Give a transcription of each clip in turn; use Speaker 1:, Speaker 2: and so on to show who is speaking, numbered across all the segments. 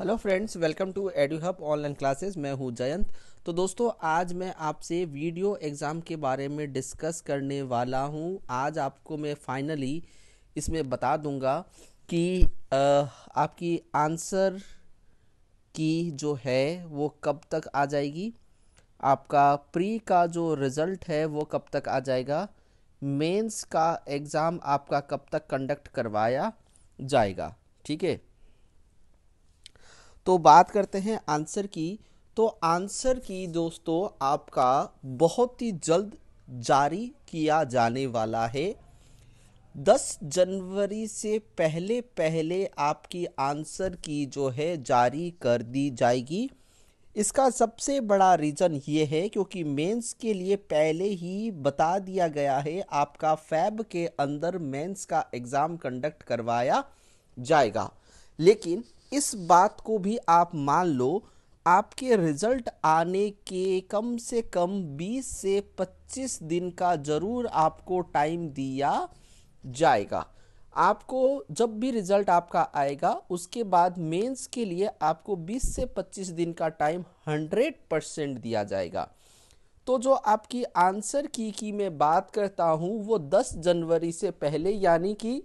Speaker 1: hello friends welcome to Edu Hub online classes मैं हूं जयंत तो दोस्तों आज मैं आपसे वीडियो एग्ज़ाम के बारे में डिस्कस करने वाला हूं आज आपको मैं फाइनली इसमें बता दूंगा कि आपकी आंसर की जो है वो कब तक आ जाएगी आपका प्री का जो रिज़ल्ट है वो कब तक आ जाएगा मेंस का एग्ज़ाम आपका कब तक कंडक्ट करवाया जाएगा ठीक है तो बात करते हैं आंसर की तो आंसर की दोस्तों आपका बहुत ही जल्द जारी किया जाने वाला है 10 जनवरी से पहले पहले आपकी आंसर की जो है जारी कर दी जाएगी इसका सबसे बड़ा रीज़न ये है क्योंकि मेंस के लिए पहले ही बता दिया गया है आपका फैब के अंदर मेंस का एग्ज़ाम कंडक्ट करवाया जाएगा लेकिन इस बात को भी आप मान लो आपके रिजल्ट आने के कम से कम 20 से 25 दिन का ज़रूर आपको टाइम दिया जाएगा आपको जब भी रिजल्ट आपका आएगा उसके बाद मेंस के लिए आपको 20 से 25 दिन का टाइम 100 परसेंट दिया जाएगा तो जो आपकी आंसर की की मैं बात करता हूँ वो 10 जनवरी से पहले यानी कि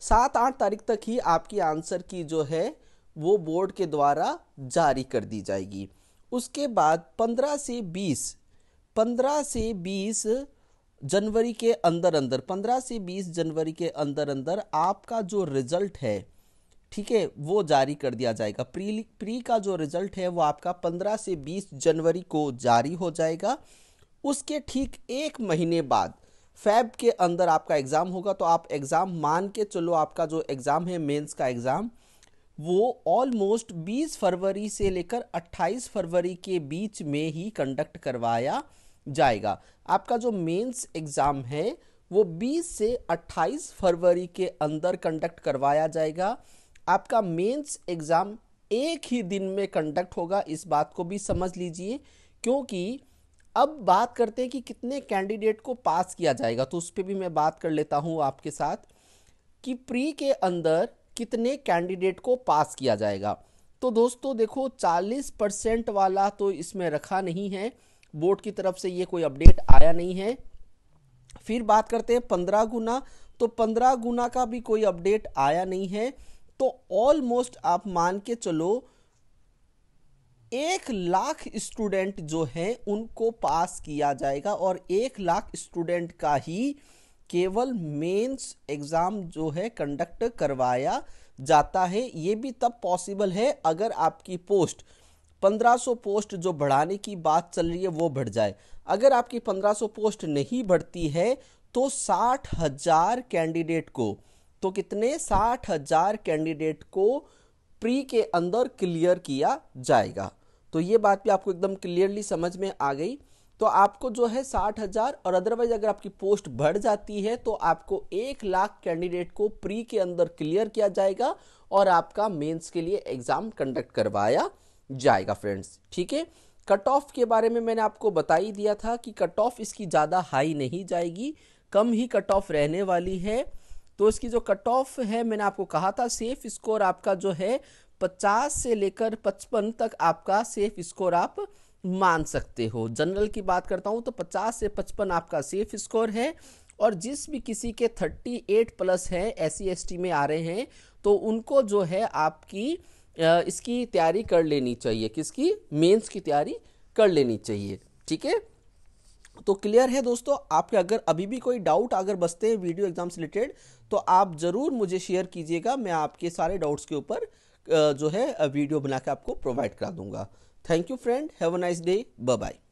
Speaker 1: सात आठ तारीख तक ही आपकी आंसर की जो है वो बोर्ड के द्वारा जारी कर दी जाएगी उसके बाद पंद्रह से बीस पंद्रह से बीस जनवरी के अंदर अंदर पंद्रह से बीस जनवरी के अंदर अंदर आपका जो रिजल्ट है ठीक है वो जारी कर दिया जाएगा प्री प्री का जो रिजल्ट है वो आपका पंद्रह से बीस जनवरी को जारी हो जाएगा उसके ठीक एक महीने बाद फैब के अंदर आपका एग्ज़ाम होगा तो आप एग्ज़ाम मान के चलो आपका जो एग्ज़ाम है मेंस का एग्ज़ाम वो ऑलमोस्ट 20 फरवरी से लेकर 28 फरवरी के बीच में ही कंडक्ट करवाया जाएगा आपका जो मेंस एग्ज़ाम है वो 20 से 28 फरवरी के अंदर कंडक्ट करवाया जाएगा आपका मेंस एग्ज़ाम एक ही दिन में कंडक्ट होगा इस बात को भी समझ लीजिए क्योंकि अब बात करते हैं कि कितने कैंडिडेट को पास किया जाएगा तो उस पर भी मैं बात कर लेता हूँ आपके साथ कि प्री के अंदर कितने कैंडिडेट को पास किया जाएगा तो दोस्तों देखो 40 परसेंट वाला तो इसमें रखा नहीं है बोर्ड की तरफ से ये कोई अपडेट आया नहीं है फिर बात करते हैं पंद्रह गुना तो पंद्रह गुना का भी कोई अपडेट आया नहीं है तो ऑलमोस्ट आप मान के चलो एक लाख स्टूडेंट जो हैं उनको पास किया जाएगा और एक लाख स्टूडेंट का ही केवल मेंस एग्ज़ाम जो है कंडक्ट करवाया जाता है ये भी तब पॉसिबल है अगर आपकी पोस्ट 1500 पोस्ट जो बढ़ाने की बात चल रही है वो बढ़ जाए अगर आपकी 1500 पोस्ट नहीं बढ़ती है तो साठ हज़ार कैंडिडेट को तो कितने साठ हज़ार कैंडिडेट को प्री के अंदर क्लियर किया जाएगा तो ये बात भी आपको एकदम क्लियरली समझ में आ गई तो आपको जो है साठ हज़ार और अदरवाइज अगर आपकी पोस्ट बढ़ जाती है तो आपको एक लाख कैंडिडेट को प्री के अंदर क्लियर किया जाएगा और आपका मेंस के लिए एग्ज़ाम कंडक्ट करवाया जाएगा फ्रेंड्स ठीक है कट ऑफ के बारे में मैंने आपको बता ही दिया था कि कट ऑफ इसकी ज़्यादा हाई नहीं जाएगी कम ही कट ऑफ रहने वाली है तो इसकी जो कट ऑफ है मैंने आपको कहा था सेफ स्कोर आपका जो है पचास से लेकर पचपन तक आपका सेफ स्कोर आप मान सकते हो जनरल की बात करता हूँ तो पचास से पचपन आपका सेफ स्कोर है और जिस भी किसी के थर्टी एट प्लस है एस सी में आ रहे हैं तो उनको जो है आपकी इसकी तैयारी कर लेनी चाहिए किसकी मेंस की तैयारी कर लेनी चाहिए ठीक है तो क्लियर है दोस्तों आपके अगर अभी भी कोई डाउट अगर बसते हैं वीडियो एग्जाम से रिलेटेड तो आप ज़रूर मुझे शेयर कीजिएगा मैं आपके सारे डाउट्स के ऊपर जो है वीडियो बना के आपको प्रोवाइड करा दूंगा thank you friend have a nice day bye bye